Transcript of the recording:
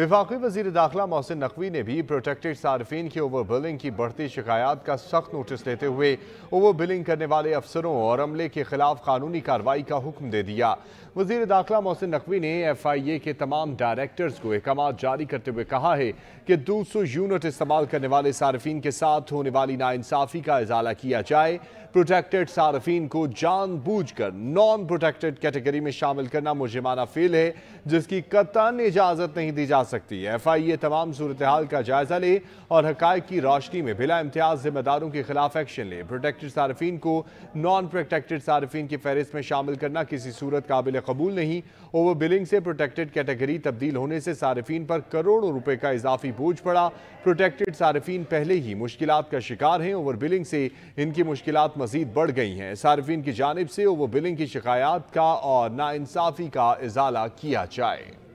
विफाक वजीर दाखिला मोहसिन नकवी ने भी प्रोटेक्टेड सार्फिन की ओवर बिलिंग की बढ़ती शिकायत का सख्त नोटिस लेते हुए ओवर बिलिंग करने वाले अफसरों और अमले के खिलाफ कानूनी कार्रवाई का हुक्म दे दिया वजीर दाखिला मोहसिन नकवी ने एफ आई ए के तमाम डायरेक्टर्स को अहकाम जारी करते हुए कहा है कि दो सौ यूनिट इस्तेमाल करने वाले सार्फिन के साथ होने वाली नाइंसाफ़ी का इजाला किया जाए प्रोटेक्टेड सार्फिन को कर नॉन प्रोटेक्टेड कैटेगरी में शामिल करना मुझे माना फेल है जिसकी कतान इजाज़त नहीं दी जा सकती है एफ आई ए तमाम सूरत हाल का जायजा ले और हक की रोशनी में बिला इम्तियाज जिम्मेदारों के खिलाफ एक्शन ले प्रोटेक्टेड सार्फिन को नॉन प्रोटेक्टेड सार्फिन की फहरिस्त में शामिल करना किसी सूरत काबिल कबूल नहीं ओवर बिलिंग से प्रोटेक्टेड कैटेगरी तब्दील होने से सार्फिन पर करोड़ों रुपए का इजाफी बोझ पड़ा प्रोटेक्टेड सार्फिन पहले ही मुश्किल का शिकार हैं ओवर बिलिंग से इनकी मुश्किल मजीद बढ़ गई हैं सार्फिन की जानब से ओवर बिलिंग की शिकायत का और नाानसाफ़ी का इजाला किया जाए